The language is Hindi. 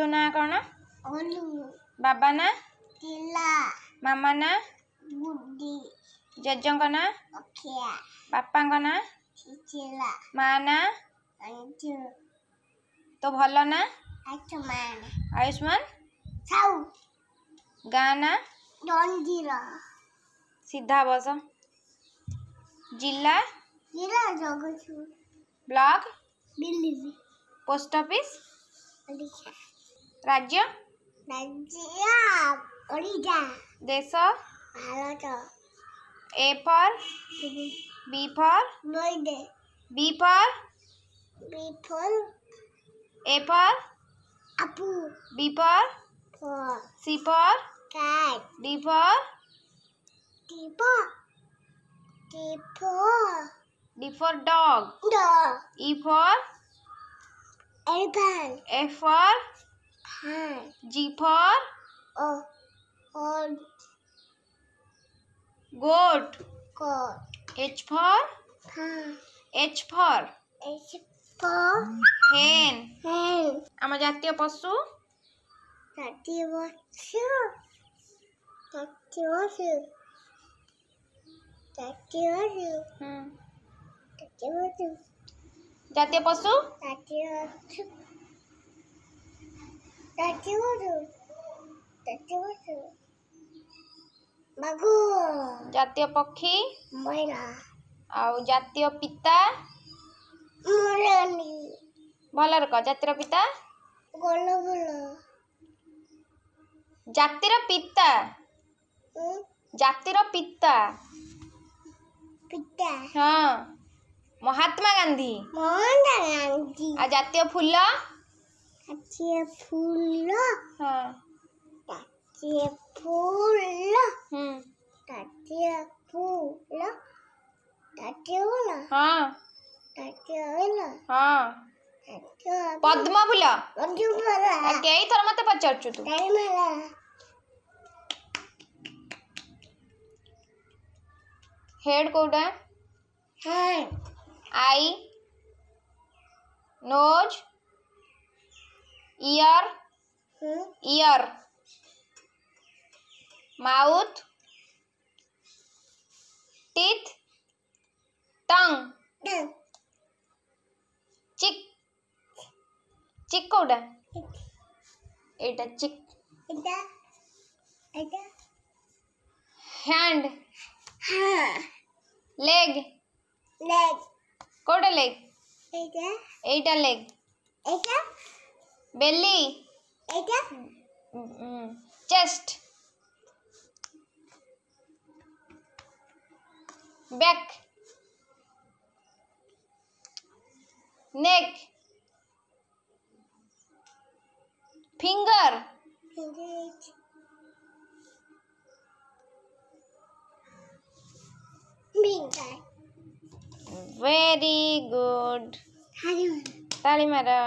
ତୋ ନାଁ କ'ଣ ବାବା ନାଁ ମାମା ନାଁ ଜେଜେଙ୍କ ନାଁ ବାପାଙ୍କ ନାଁ ମା ନାଁ ତୋ ଭଲ ନାଁ ଆୟୁଷ୍ମାନ ଗାଁ ନାଁ ସିଧା ବସ ଜିଲ୍ଲା ବ୍ଲକ পোস্ট অফিস राज्य राज्य ओडिसा देश Bharat A for B for Noida B for B for A for apple B for for C for cat D for D for D for D for dog dog E for elephant F for G for? Oh. Goat. Goat. Goat. H for? Hen. H for? H for? Hen. Hen. আমার জাতীয় পশু? জাতীয় পশু? জাতীয় পশু? জাতীয় পশু? হুম। জাতীয় পশু? জাতীয় পশু? জাতীয় পশু। জাতীয় পক্ষী ময়ূর ଆଉ ଜାତୀୟ ପିତା ଭଲରେ କହ ଜାତିର ପିତା ଜାତିର ପିତା ଜାତିର ପିତା ହଁ ମହାତ୍ମା ଗାନ୍ଧୀ ଆଉ ଜାତୀୟ ଫୁଲ अच्छे फूल अच्छे फूल अच्छे फूल अच्छे फूल हाँ अच्छे फूल हाँ पद्म फूल पद्म फूल कई थर मते पचारछु तू कई माला हेड कोडा हाँ eye nose ear ear mouth teeth tongue cheek cheek कौटा एटा चिक एटा एटा हैंड लेग लेग कौटा लेग एटा एटा लेग एटा belly eta chest back neck finger finger very good ताली मारा